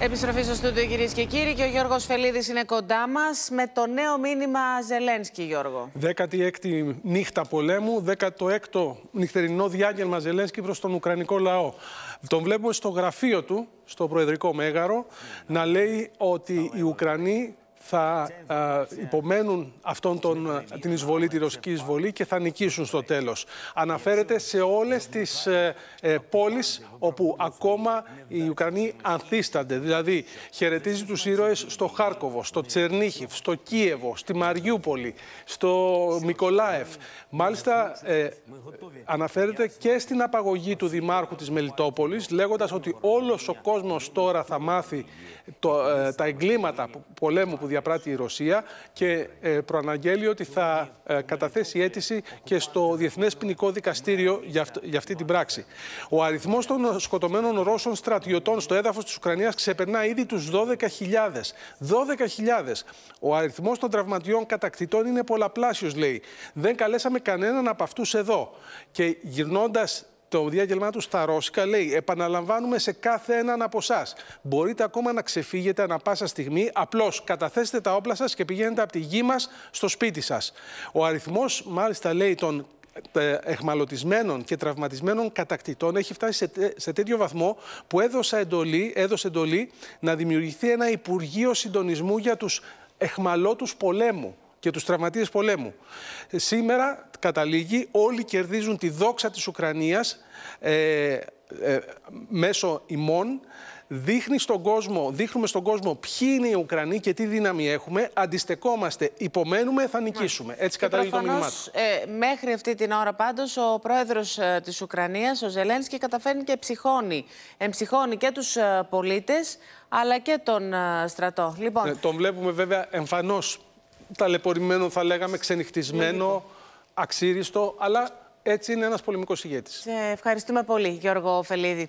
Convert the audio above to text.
Επιστροφή στο στούντιο κυρίες και κύριοι και ο Γιώργος Φελίδης είναι κοντά μας με το νέο μήνυμα Ζελένσκι Γιώργο. 16η νύχτα πολέμου, 16ο νυχτερινό διάγγελμα Ζελένσκι προς τον Ουκρανικό λαό. Τον βλέπουμε στο γραφείο του, στο Προεδρικό Μέγαρο, να λέει ότι οι Ουκρανοί θα υπομένουν αυτόν τον, την εισβολή, τη ρωσική εισβολή και θα νικήσουν στο τέλος. Αναφέρεται σε όλες τις ε, ε, πόλεις όπου ακόμα οι Ουκρανοί ανθίστανται. Δηλαδή χαιρετίζει τους ήρωες στο Χάρκοβο, στο Τσερνίχιφ, στο Κίεβο, στη Μαριούπολη, στο Μικολάεφ. Μάλιστα ε, αναφέρεται και στην απαγωγή του Δημάρχου της Μελιτόπολης λέγοντας ότι όλος ο κόσμος τώρα θα μάθει ε, τα εγκλήματα πολέμου που διαπράττει η Ρωσία και ε, προαναγγέλει ότι θα ε, καταθέσει αίτηση και στο Διεθνές Ποινικό Δικαστήριο για αυτή την πράξη. Ο αριθμός των σκοτωμένων Ρώσων στρατιωτών στο έδαφος της Ουκρανίας ξεπερνά ήδη τους 12.000. 12.000. Ο αριθμός των τραυματιών κατακτητών είναι πολλαπλάσιος, λέει. Δεν καλέσαμε κανέναν από αυτούς εδώ. Και γυρνώντας το διάγγελμά τους στα Ρώσικα λέει: Επαναλαμβάνουμε σε κάθε έναν από εσά. Μπορείτε ακόμα να ξεφύγετε ανα πάσα στιγμή. Απλώς καταθέστε τα όπλα σας και πηγαίνετε από τη γη μας στο σπίτι σας. Ο αριθμός, μάλιστα, λέει των ε, εχμαλωτισμένων και τραυματισμένων κατακτητών έχει φτάσει σε, ε, σε τέτοιο βαθμό που έδωσε εντολή, έδωσε εντολή να δημιουργηθεί ένα Υπουργείο Συντονισμού για τους εχμαλώτους πολέμου και τους τραυματίες πολέμου. Σήμερα, καταλήγει, όλοι κερδίζουν τη δόξα της Ουκρανίας ε, ε, μέσω ημών. Δείχνει στον κόσμο, δείχνουμε στον κόσμο ποιοι είναι οι Ουκρανοί και τι δύναμη έχουμε. Αντιστεκόμαστε, υπομένουμε, θα νικήσουμε. Έτσι καταλήγει το μήνυμά του. Ε, μέχρι αυτή την ώρα, πάντως, ο πρόεδρος ε, της Ουκρανίας, ο Ζελένσκι, καταφέρνει και ψυχώνει. Εμψυχώνει και τους ε, πολίτες πολίτε, αλλά και τον ε, στρατό. Λοιπόν... τον βλέπουμε βέβαια εμφανώς ταλαιπωρημένο, θα λέγαμε, ξενυχτισμένο, αξίριστο, αλλά έτσι είναι ένας πολεμικός ηγέτης. Σε ευχαριστούμε πολύ, Γιώργο Φελίδη.